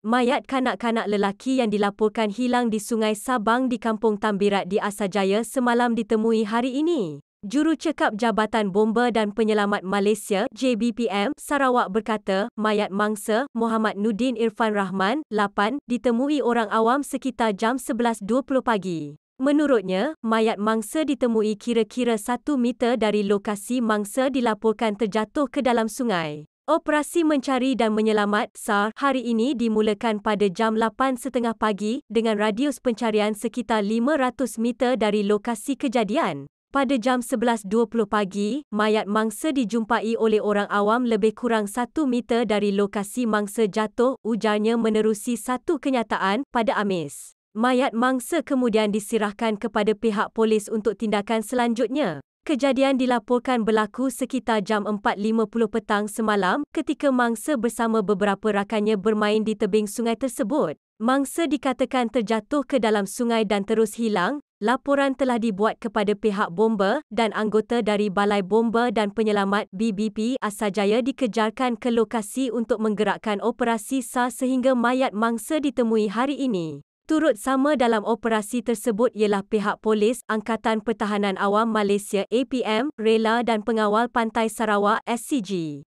Mayat kanak-kanak lelaki yang dilaporkan hilang di Sungai Sabang di Kampung Tambirat di Asajaya semalam ditemui hari ini. Jurucakap Jabatan Bomba dan Penyelamat Malaysia JBPM Sarawak berkata, mayat mangsa Muhammad Nudin Irfan Rahman, 8, ditemui orang awam sekitar jam 11.20 pagi. Menurutnya, mayat mangsa ditemui kira-kira 1 meter dari lokasi mangsa dilaporkan terjatuh ke dalam sungai. Operasi mencari dan menyelamat SAR hari ini dimulakan pada jam 8.30 pagi dengan radius pencarian sekitar 500 meter dari lokasi kejadian. Pada jam 11.20 pagi, mayat mangsa dijumpai oleh orang awam lebih kurang 1 meter dari lokasi mangsa jatuh ujarnya menerusi satu kenyataan pada Amis. Mayat mangsa kemudian disirahkan kepada pihak polis untuk tindakan selanjutnya. Kejadian dilaporkan berlaku sekitar jam 4.50 petang semalam ketika mangsa bersama beberapa rakannya bermain di tebing sungai tersebut. Mangsa dikatakan terjatuh ke dalam sungai dan terus hilang. Laporan telah dibuat kepada pihak bomba dan anggota dari Balai Bomba dan Penyelamat BBP Asajaya dikejarkan ke lokasi untuk menggerakkan operasi SAR sehingga mayat mangsa ditemui hari ini. Turut sama dalam operasi tersebut ialah pihak polis, Angkatan Pertahanan Awam Malaysia APM, Rela dan Pengawal Pantai Sarawak SCG.